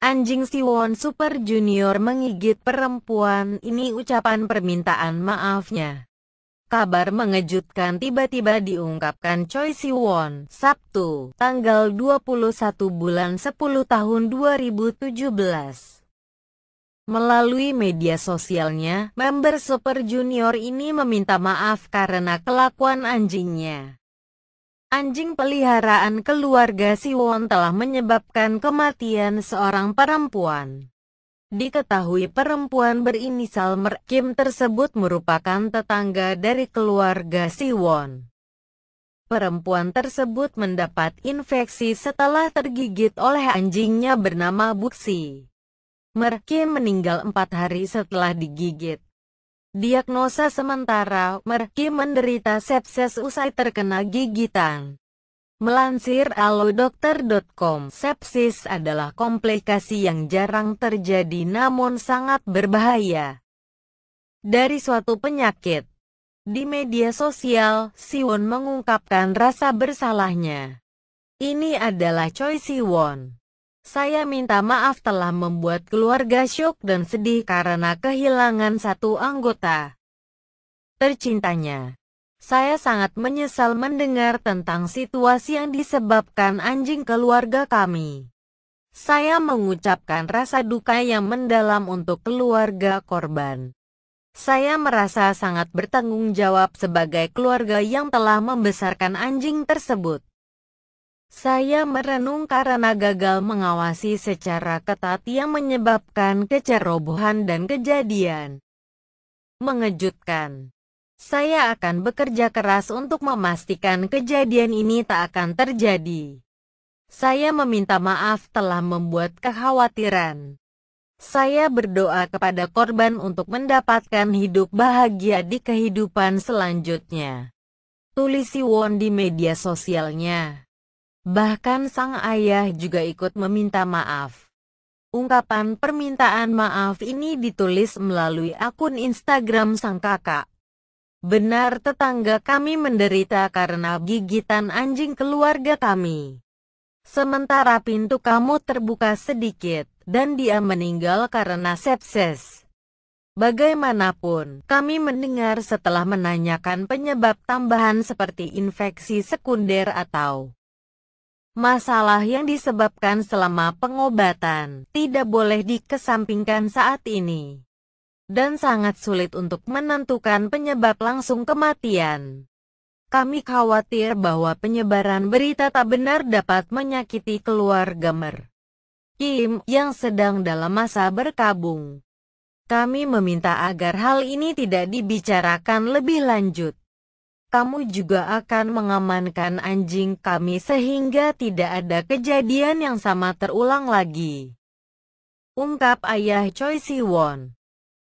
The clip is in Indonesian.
Anjing Siwon Super Junior menggigit perempuan ini ucapan permintaan maafnya. Kabar mengejutkan tiba-tiba diungkapkan Choi Siwon, Sabtu, tanggal 21 bulan 10 tahun 2017. Melalui media sosialnya, member Super Junior ini meminta maaf karena kelakuan anjingnya. Anjing peliharaan keluarga Siwon telah menyebabkan kematian seorang perempuan. Diketahui perempuan berinisial Mer Kim tersebut merupakan tetangga dari keluarga Siwon. Perempuan tersebut mendapat infeksi setelah tergigit oleh anjingnya bernama Buxi. Mer Kim meninggal empat hari setelah digigit. Diagnosa sementara, Merki menderita sepsis usai terkena gigitan. Melansir alodokter.com, sepsis adalah komplikasi yang jarang terjadi namun sangat berbahaya. Dari suatu penyakit, di media sosial, Siwon mengungkapkan rasa bersalahnya. Ini adalah Choi Siwon. Saya minta maaf telah membuat keluarga syok dan sedih karena kehilangan satu anggota tercintanya. Saya sangat menyesal mendengar tentang situasi yang disebabkan anjing keluarga kami. Saya mengucapkan rasa duka yang mendalam untuk keluarga korban. Saya merasa sangat bertanggung jawab sebagai keluarga yang telah membesarkan anjing tersebut. Saya merenung karena gagal mengawasi secara ketat yang menyebabkan kecerobohan dan kejadian. Mengejutkan. Saya akan bekerja keras untuk memastikan kejadian ini tak akan terjadi. Saya meminta maaf telah membuat kekhawatiran. Saya berdoa kepada korban untuk mendapatkan hidup bahagia di kehidupan selanjutnya. Tulisi Won di media sosialnya. Bahkan sang ayah juga ikut meminta maaf. Ungkapan permintaan maaf ini ditulis melalui akun Instagram sang kakak. Benar tetangga kami menderita karena gigitan anjing keluarga kami. Sementara pintu kamu terbuka sedikit, dan dia meninggal karena sepsis. Bagaimanapun, kami mendengar setelah menanyakan penyebab tambahan seperti infeksi sekunder atau Masalah yang disebabkan selama pengobatan tidak boleh dikesampingkan saat ini dan sangat sulit untuk menentukan penyebab langsung kematian. Kami khawatir bahwa penyebaran berita tak benar dapat menyakiti keluarga Mer Kim yang sedang dalam masa berkabung. Kami meminta agar hal ini tidak dibicarakan lebih lanjut kamu juga akan mengamankan anjing kami sehingga tidak ada kejadian yang sama terulang lagi. Ungkap ayah Choi Siwon.